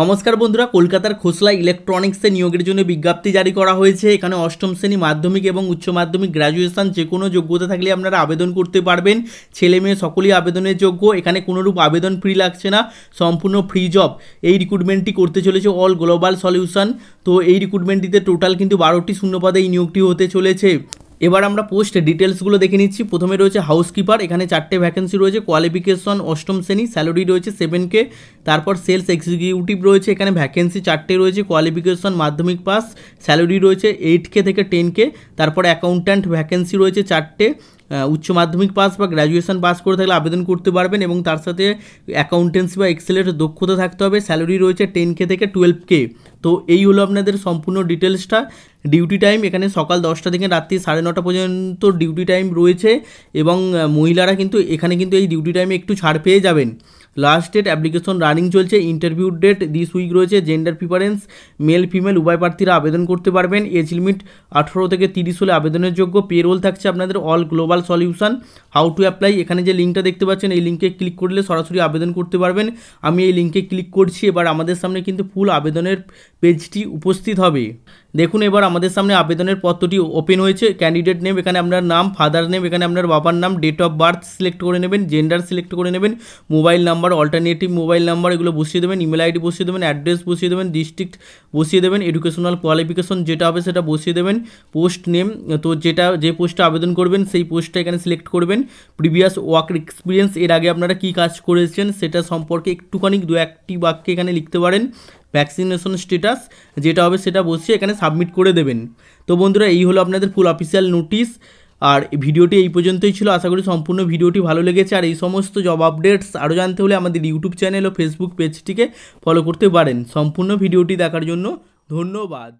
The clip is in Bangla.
নমস্কার বন্ধুরা কলকাতার খোসলা ইলেকট্রনিক্সে নিয়োগের জন্য বিজ্ঞপ্তি জারি করা হয়েছে এখানে অষ্টম শ্রেণী মাধ্যমিক এবং উচ্চ মাধ্যমিক গ্র্যাজুয়েশান যে কোনো যোগ্যতা থাকলে আপনারা আবেদন করতে পারবেন ছেলে মেয়ে সকলেই আবেদনের যোগ্য এখানে কোনোরূপ আবেদন ফ্রি লাগছে না সম্পূর্ণ ফ্রি জব এই রিক্রুটমেন্টটি করতে চলেছে অল গ্লোবাল সলিউশন তো এই রিক্রুটমেন্টটিতে টোটাল কিন্তু বারোটি শূন্যপদে এই নিয়োগটি হতে চলেছে এবার আমরা পোস্ট ডিটেলসগুলো দেখে নিচ্ছি প্রথমে রয়েছে হাউসকিপার এখানে চারটে ভ্যাকেন্সি রয়েছে কোয়ালিফিকেশন অষ্টম শ্রেণী স্যালারি রয়েছে সেভেন কে তারপর সেলস এক্সিকিউটিভ রয়েছে এখানে ভ্যাকেন্সি চারটে রয়েছে কোয়ালিফিকেশন মাধ্যমিক পাস স্যালারি রয়েছে এইট কে থেকে টেন কে তারপর অ্যাকাউন্ট্যান্ট ভ্যাকেন্সি রয়েছে চারটে উচ্চ মাধ্যমিক পাস বা গ্র্যাজুয়েশন পাস করে থাকলে আবেদন করতে পারবেন এবং তার সাথে অ্যাকাউন্টেন্সি বা এক্সেলের দক্ষতা থাকতে হবে স্যালারি রয়েছে টেন কে থেকে টুয়েলভ কে তো এই হলো আপনাদের সম্পূর্ণ ডিটেলসটা ডিউটি টাইম এখানে সকাল দশটা থেকে রাত্রি সাড়ে নটা পর্যন্ত ডিউটি টাইম রয়েছে এবং মহিলারা কিন্তু এখানে কিন্তু এই ডিউটি টাইমে একটু ছাড় পেয়ে যাবেন লাস্ট ডেট অ্যাপ্লিকেশন রানিং চলছে ইন্টারভিউ ডেট দিস উইক রয়েছে জেন্ডার প্রিফারেন্স মেল ফিমেল উভয় প্রার্থীরা আবেদন করতে পারবেন এজ লিমিট আঠারো থেকে তিরিশ হলে আবেদনের যোগ্য পেরোল থাকছে আপনাদের all global solution how to apply এখানে যে লিঙ্কটা দেখতে পাচ্ছেন এই লিঙ্কে ক্লিক করলে সরাসরি আবেদন করতে পারবেন আমি এই লিঙ্কে ক্লিক করছি এবার আমাদের সামনে কিন্তু ফুল আবেদনের পেজটি উপস্থিত হবে দেখুন এবার আমাদের সামনে আবেদনের পত্রটি ওপেন হয়েছে ক্যান্ডিডেট নেম এখানে আপনার নাম ফাদার নেম এখানে আপনার বাবার নাম ডেট অফ বার্থ সিলেক্ট করে নেবেন জেন্ডার সিলেক্ট করে নেবেন mobile number alternative mobile number এগুলো বসিয়ে দেবেন ইমেল আইডি বসিয়ে দেবেন অ্যাড্রেস বসিয়ে দেবেন ডিস্ট্রিক্ট বসিয়ে দেবেন এডুকেশনাল কোয়ালিফিকেশন যেটা হবে সেটা বসিয়ে দেবেন পোস্ট নেম তো যেটা যে পোস্টে আবেদন করবেন সেই পোস্টটা এখানে সিলেক্ট করবেন প্রিভিয়াস ওয়ার্ক এক্সপিরিয়েন্স এর আগে আপনারা কি কাজ করেছেন সেটা সম্পর্কে একটুখানি দু একটি বাক্যে এখানে লিখতে পারেন ভ্যাকসিনেশন স্ট্যাটাস যেটা হবে সেটা বসিয়ে এখানে সাবমিট করে দেবেন তো বন্ধুরা এই হলো আপনাদের ফুল অফিসিয়াল নোটিশ আর ভিডিওটি এই পর্যন্তই ছিল আশা করি সম্পূর্ণ ভিডিওটি ভালো লেগেছে আর এই সমস্ত জব আপডেটস আরও জানতে হলে আমাদের ইউটিউব চ্যানেল ও ফেসবুক পেজটিকে ফলো করতে পারেন সম্পূর্ণ ভিডিওটি দেখার জন্য ধন্যবাদ